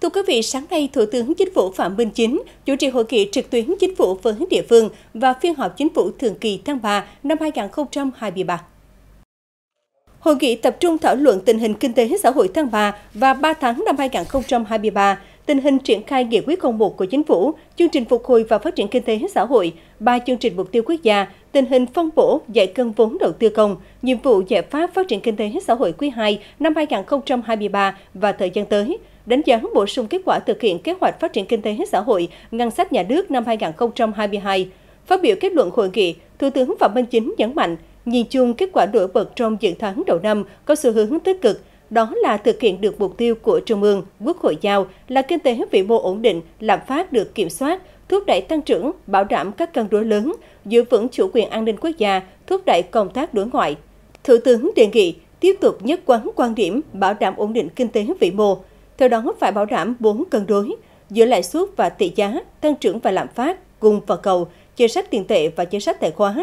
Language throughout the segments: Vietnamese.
Thưa quý vị, sáng nay, Thủ tướng Chính phủ Phạm Minh Chính chủ trì hội nghị trực tuyến chính phủ với địa phương và phiên họp chính phủ thường kỳ tháng 3 năm 2023. Hội nghị tập trung thảo luận tình hình kinh tế xã hội tháng 3 và 3 tháng năm 2023, tình hình triển khai nghị quyết 01 của chính phủ, chương trình phục hồi và phát triển kinh tế xã hội, ba chương trình mục tiêu quốc gia, tình hình phân bổ, giải cân vốn đầu tư công, nhiệm vụ giải pháp phát triển kinh tế xã hội quý 2 năm 2023 và thời gian tới, đánh giá bổ sung kết quả thực hiện kế hoạch phát triển kinh tế xã hội, ngân sách nhà nước năm 2022. Phát biểu kết luận hội nghị, Thủ tướng Phạm Minh Chính nhấn mạnh, nhìn chung kết quả nổi bật trong những tháng đầu năm có xu hướng tích cực, đó là thực hiện được mục tiêu của Trung ương, Quốc hội giao là kinh tế vĩ mô ổn định, lạm phát được kiểm soát, thúc đẩy tăng trưởng, bảo đảm các cân đối lớn, giữ vững chủ quyền an ninh quốc gia, thúc đẩy công tác đối ngoại. Thủ tướng đề nghị tiếp tục nhất quán quan điểm bảo đảm ổn định kinh tế vĩ mô, theo đó, phải bảo đảm 4 cân đối giữa lãi suất và tỷ giá, tăng trưởng và lạm phát, cung và cầu, chính sách tiền tệ và chính sách tài khóa.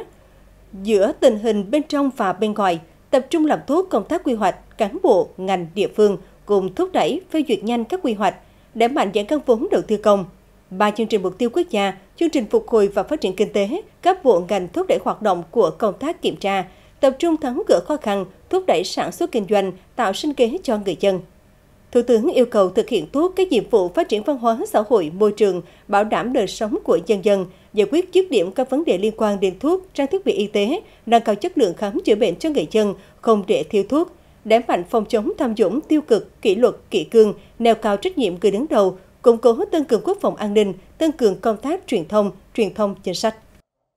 Giữa tình hình bên trong và bên ngoài, tập trung làm tốt công tác quy hoạch, cán bộ, ngành, địa phương cùng thúc đẩy phê duyệt nhanh các quy hoạch, đẩy mạnh giải ngân vốn đầu tư công. Ba chương trình mục tiêu quốc gia, chương trình phục hồi và phát triển kinh tế, các bộ ngành thúc đẩy hoạt động của công tác kiểm tra, tập trung tháo gỡ khó khăn, thúc đẩy sản xuất kinh doanh, tạo sinh kế cho người dân. Thủ tướng yêu cầu thực hiện tốt các nhiệm vụ phát triển văn hóa, xã hội, môi trường, bảo đảm đời sống của dân dân, giải quyết dứt điểm các vấn đề liên quan đến thuốc, trang thiết bị y tế, nâng cao chất lượng khám chữa bệnh cho người dân, không để thiếu thuốc, đẩy mạnh phòng chống tham nhũng tiêu cực, kỷ luật, kỷ cương, nêu cao trách nhiệm người đứng đầu, củng cố tăng cường quốc phòng an ninh, tăng cường công tác truyền thông, truyền thông chính sách.